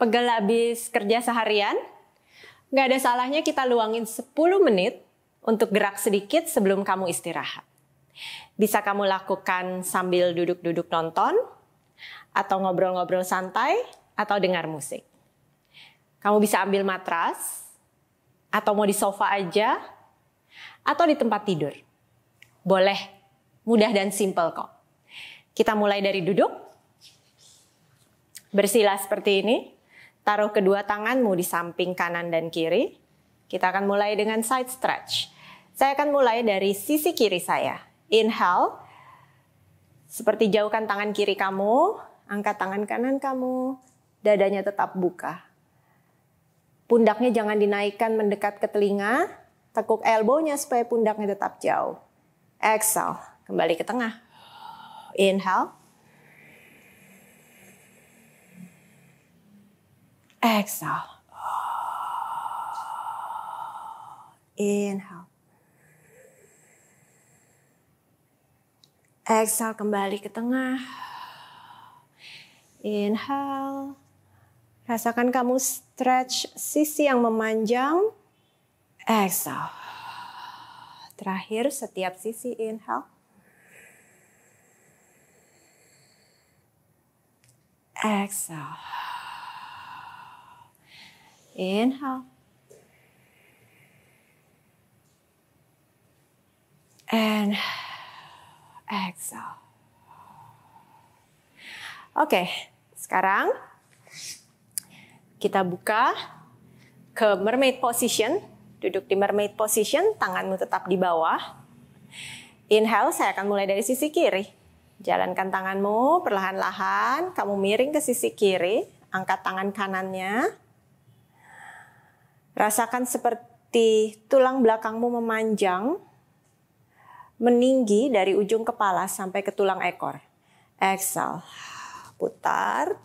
pegel habis kerja seharian, nggak ada salahnya kita luangin 10 menit untuk gerak sedikit sebelum kamu istirahat. Bisa kamu lakukan sambil duduk-duduk nonton, atau ngobrol-ngobrol santai, atau dengar musik. Kamu bisa ambil matras, atau mau di sofa aja, atau di tempat tidur. Boleh, mudah dan simple kok. Kita mulai dari duduk, bersila seperti ini, Taruh kedua tanganmu di samping kanan dan kiri. Kita akan mulai dengan side stretch. Saya akan mulai dari sisi kiri saya. Inhale. Seperti jauhkan tangan kiri kamu, angkat tangan kanan kamu, dadanya tetap buka. Pundaknya jangan dinaikkan mendekat ke telinga, tekuk elbownya supaya pundaknya tetap jauh. Exhale, kembali ke tengah. Inhale. Exhale. Inhale. Exhale kembali ke tengah. Inhale. Rasakan kamu stretch sisi yang memanjang. Exhale. Terakhir setiap sisi inhale. Exhale. Inhale. And exhale. Oke, okay, sekarang kita buka ke mermaid position. Duduk di mermaid position, tanganmu tetap di bawah. Inhale, saya akan mulai dari sisi kiri. Jalankan tanganmu perlahan-lahan, kamu miring ke sisi kiri, angkat tangan kanannya, Rasakan seperti tulang belakangmu memanjang, meninggi dari ujung kepala sampai ke tulang ekor. Exhale, putar.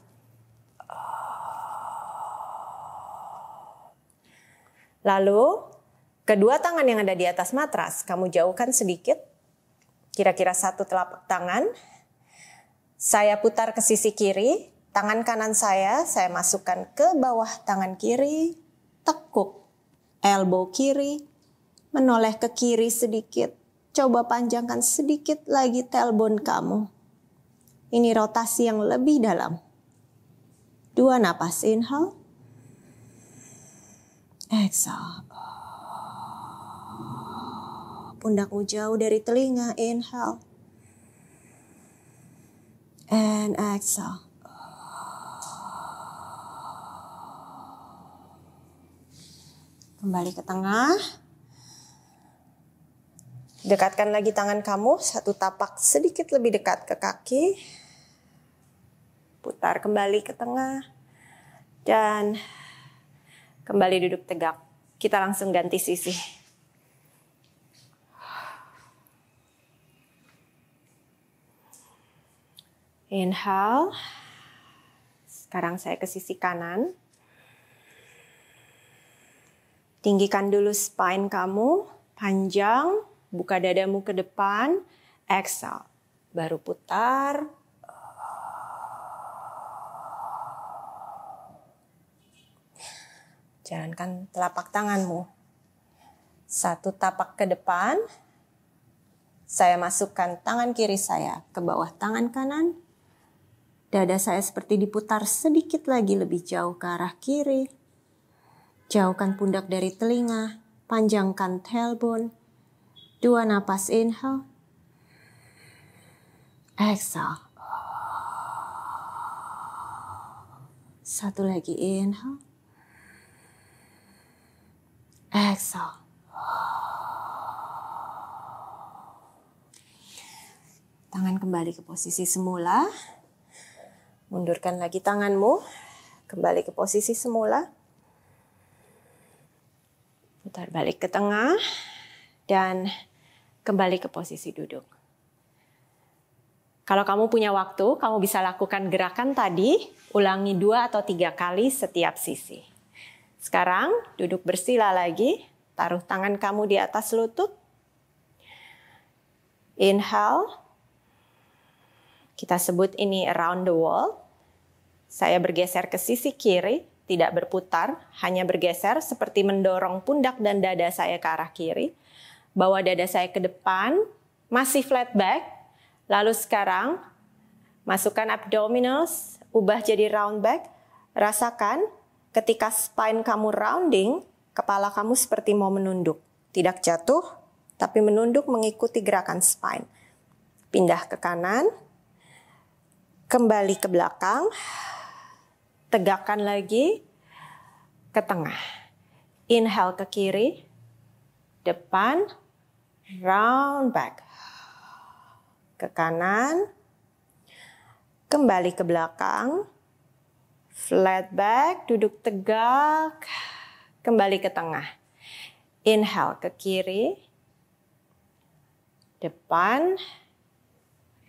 Lalu, kedua tangan yang ada di atas matras, kamu jauhkan sedikit, kira-kira satu telapak tangan. Saya putar ke sisi kiri, tangan kanan saya, saya masukkan ke bawah tangan kiri, tekuk, elbow kiri, menoleh ke kiri sedikit. Coba panjangkan sedikit lagi telpon kamu. Ini rotasi yang lebih dalam. Dua napas inhale. Exhale. Pundakmu jauh dari telinga. Inhale. And exhale. Kembali ke tengah. Dekatkan lagi tangan kamu, satu tapak sedikit lebih dekat ke kaki. Putar kembali ke tengah. Dan kembali duduk tegak. Kita langsung ganti sisi. Inhale. Sekarang saya ke sisi kanan. Tinggikan dulu spine kamu, panjang, buka dadamu ke depan, exhale. Baru putar. Jalankan telapak tanganmu. Satu tapak ke depan. Saya masukkan tangan kiri saya ke bawah tangan kanan. Dada saya seperti diputar sedikit lagi lebih jauh ke arah kiri Jauhkan pundak dari telinga, panjangkan tailbone. Dua napas inhale. Exhale. Satu lagi inhale. Exhale. Tangan kembali ke posisi semula. Mundurkan lagi tanganmu. Kembali ke posisi semula. Putar balik ke tengah dan kembali ke posisi duduk. Kalau kamu punya waktu, kamu bisa lakukan gerakan tadi, ulangi dua atau tiga kali setiap sisi. Sekarang duduk bersila lagi, taruh tangan kamu di atas lutut. Inhale, kita sebut ini around the world. Saya bergeser ke sisi kiri, tidak berputar, hanya bergeser seperti mendorong pundak dan dada saya ke arah kiri. Bawa dada saya ke depan, masih flat back. Lalu sekarang masukkan abdominals, ubah jadi round back. Rasakan ketika spine kamu rounding, kepala kamu seperti mau menunduk. Tidak jatuh, tapi menunduk mengikuti gerakan spine. Pindah ke kanan, kembali ke belakang, tegakkan lagi ke tengah. Inhale ke kiri, depan, round back. Ke kanan, kembali ke belakang, flat back, duduk tegak, kembali ke tengah. Inhale ke kiri, depan,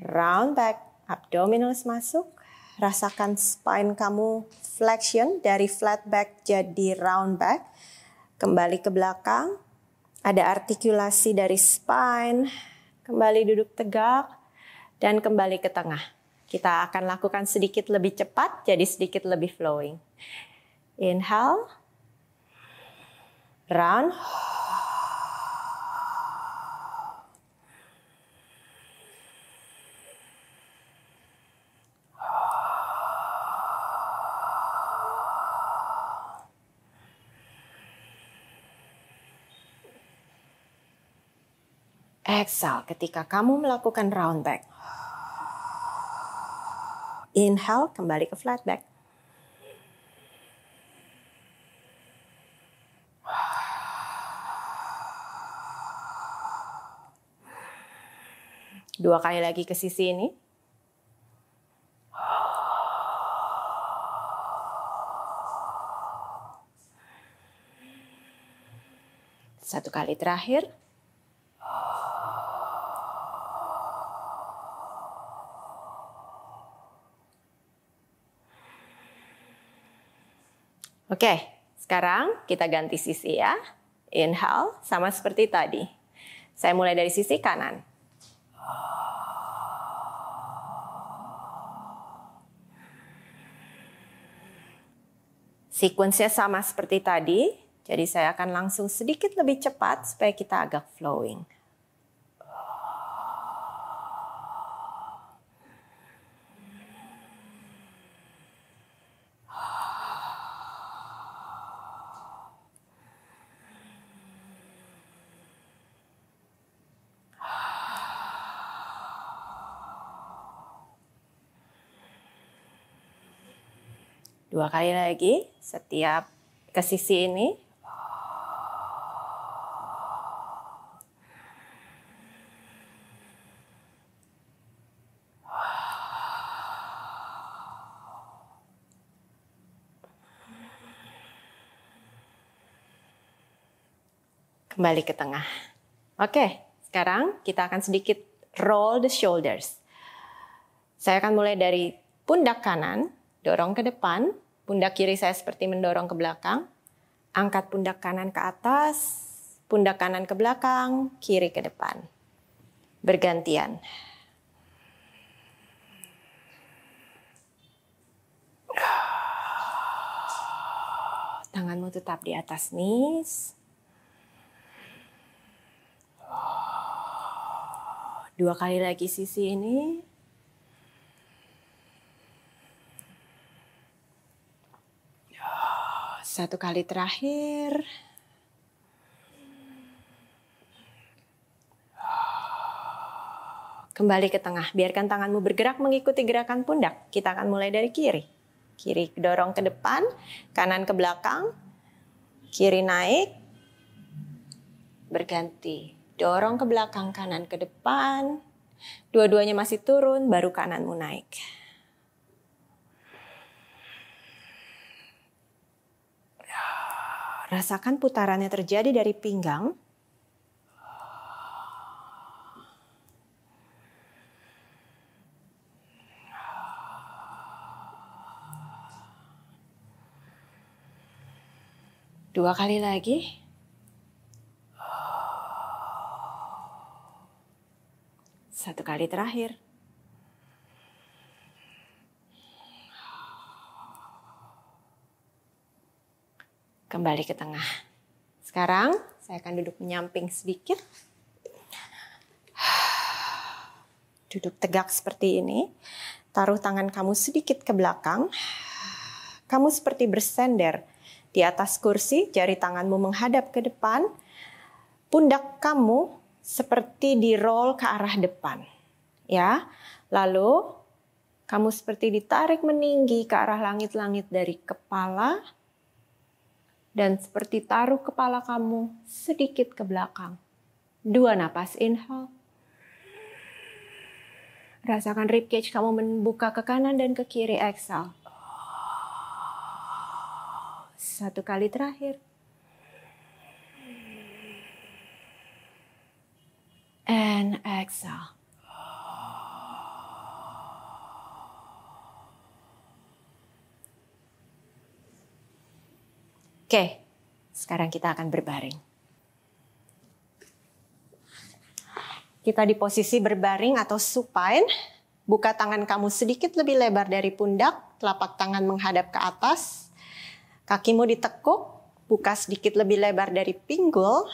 round back, abdominals masuk, rasakan spine kamu flexion dari flat back jadi round back. Kembali ke belakang. Ada artikulasi dari spine. Kembali duduk tegak dan kembali ke tengah. Kita akan lakukan sedikit lebih cepat jadi sedikit lebih flowing. Inhale. Round. exhale ketika kamu melakukan round back. Inhale, kembali ke flat back. Dua kali lagi ke sisi ini. Satu kali terakhir. Oke, sekarang kita ganti sisi ya. Inhale, sama seperti tadi. Saya mulai dari sisi kanan. Sekuensinya sama seperti tadi, jadi saya akan langsung sedikit lebih cepat supaya kita agak flowing. Dua kali lagi setiap ke sisi ini. Kembali ke tengah. Oke, sekarang kita akan sedikit roll the shoulders. Saya akan mulai dari pundak kanan, dorong ke depan, pundak kiri saya seperti mendorong ke belakang, angkat pundak kanan ke atas, pundak kanan ke belakang, kiri ke depan. Bergantian. Tanganmu tetap di atas nis. Dua kali lagi sisi ini. Satu kali terakhir. Kembali ke tengah, biarkan tanganmu bergerak mengikuti gerakan pundak. Kita akan mulai dari kiri. Kiri dorong ke depan, kanan ke belakang, kiri naik, berganti. Dorong ke belakang, kanan ke depan. Dua-duanya masih turun, baru kananmu naik. Rasakan putarannya terjadi dari pinggang. Dua kali lagi. Satu kali terakhir. kembali ke tengah. Sekarang saya akan duduk menyamping sedikit. Duduk tegak seperti ini. Taruh tangan kamu sedikit ke belakang. Kamu seperti bersender di atas kursi, jari tanganmu menghadap ke depan. Pundak kamu seperti di roll ke arah depan. Ya. Lalu kamu seperti ditarik meninggi ke arah langit-langit dari kepala dan seperti taruh kepala kamu sedikit ke belakang. Dua napas inhale. Rasakan ribcage kamu membuka ke kanan dan ke kiri exhale. Satu kali terakhir. And exhale. Oke, sekarang kita akan berbaring. Kita di posisi berbaring atau supine. Buka tangan kamu sedikit lebih lebar dari pundak, telapak tangan menghadap ke atas. Kakimu ditekuk, buka sedikit lebih lebar dari pinggul.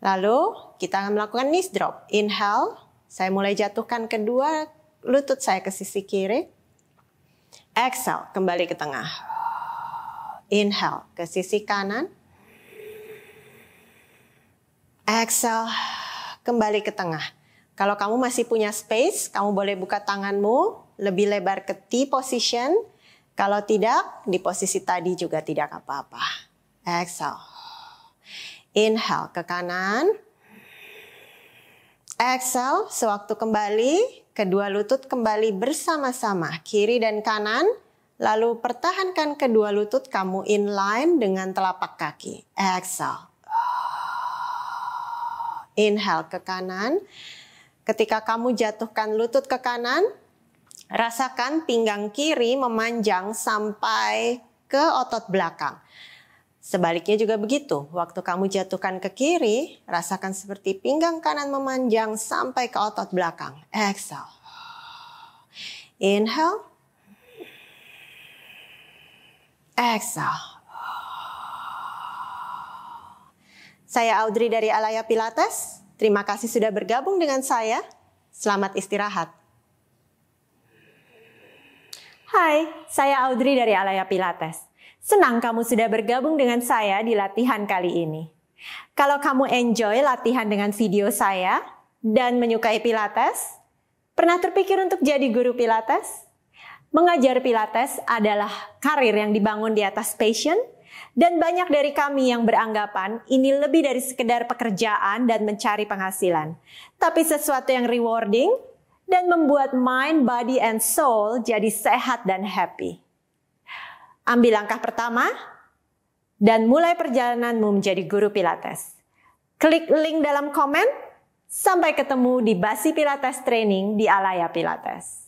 Lalu kita akan melakukan knee drop. Inhale, saya mulai jatuhkan kedua lutut saya ke sisi kiri. Exhale, kembali ke tengah. Inhale ke sisi kanan. Exhale kembali ke tengah. Kalau kamu masih punya space, kamu boleh buka tanganmu lebih lebar ke T position. Kalau tidak, di posisi tadi juga tidak apa-apa. Exhale. Inhale ke kanan. Exhale, sewaktu kembali, kedua lutut kembali bersama-sama, kiri dan kanan. Lalu pertahankan kedua lutut kamu inline dengan telapak kaki. Exhale. Inhale ke kanan. Ketika kamu jatuhkan lutut ke kanan, rasakan pinggang kiri memanjang sampai ke otot belakang. Sebaliknya juga begitu, waktu kamu jatuhkan ke kiri, rasakan seperti pinggang kanan memanjang sampai ke otot belakang. Exhale. Inhale. Exhale. Saya Audrey dari Alaya Pilates. Terima kasih sudah bergabung dengan saya. Selamat istirahat. Hai, saya Audrey dari Alaya Pilates. Senang kamu sudah bergabung dengan saya di latihan kali ini. Kalau kamu enjoy latihan dengan video saya dan menyukai Pilates, pernah terpikir untuk jadi guru Pilates? Mengajar Pilates adalah karir yang dibangun di atas passion, dan banyak dari kami yang beranggapan ini lebih dari sekedar pekerjaan dan mencari penghasilan, tapi sesuatu yang rewarding dan membuat mind, body, and soul jadi sehat dan happy. Ambil langkah pertama dan mulai perjalananmu menjadi guru Pilates. Klik link dalam komen. Sampai ketemu di Basi Pilates Training di Alaya Pilates.